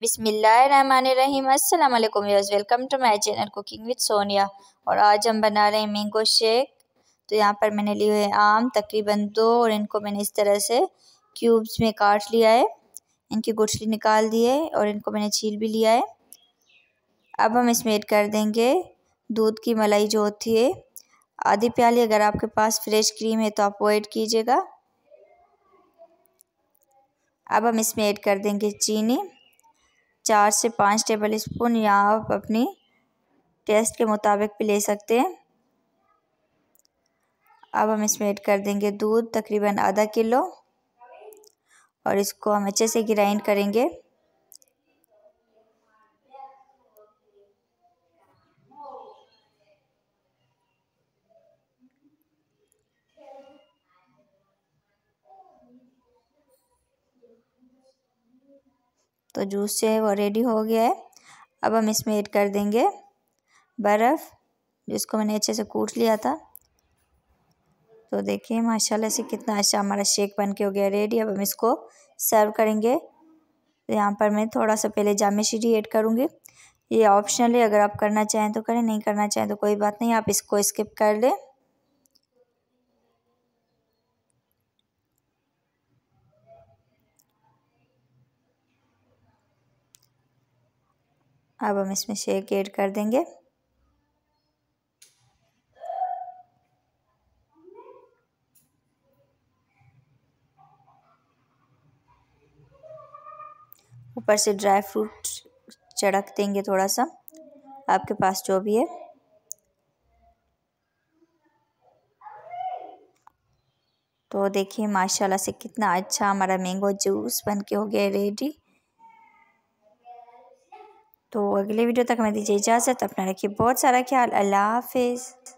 बिसमीम अल्लाम यूज़ welcome to my channel cooking with Sonia और आज हम बना रहे हैं मैंगो शेक तो यहाँ पर मैंने लिए हुए आम तकरीबन दो और इनको मैंने इस तरह से क्यूब्स में काट लिया है इनकी गुठली निकाल दी है और इनको मैंने छील भी लिया है अब हम इसमें ऐड कर देंगे दूध की मलाई जो होती है आधी प्याली अगर आपके पास फ्रेश क्रीम है तो आप वो ऐड कीजिएगा अब हम इसमें ऐड कर देंगे चीनी चार से पाँच टेबल स्पून या आप अपनी टेस्ट के मुताबिक भी ले सकते हैं अब हम इसमें ऐड कर देंगे दूध तकरीबन आधा किलो और इसको हम अच्छे से ग्राइंड करेंगे तो जूस जो है वो रेडी हो गया है अब हम इसमें ऐड कर देंगे बर्फ़ जिसको मैंने अच्छे से कूट लिया था तो देखिए माशाल्लाह से कितना अच्छा हमारा शेक बन के हो गया रेडी अब हम इसको सर्व करेंगे यहाँ पर मैं थोड़ा सा पहले जाम शीरी ऐड करूँगी ये ऑप्शनल है अगर आप करना चाहें तो करें नहीं करना चाहें तो कोई बात नहीं आप इसको स्किप कर लें अब हम इसमें शेक ऐड कर देंगे ऊपर से ड्राई फ्रूट चढ़क देंगे थोड़ा सा आपके पास जो भी है तो देखिए माशाल्लाह से कितना अच्छा हमारा मैंगो जूस बन के हो गया रेडी तो अगले वीडियो तक हमें दीजिए इजाज़त अपना रखिए बहुत सारा ख्याल अल्लाह हाफिज़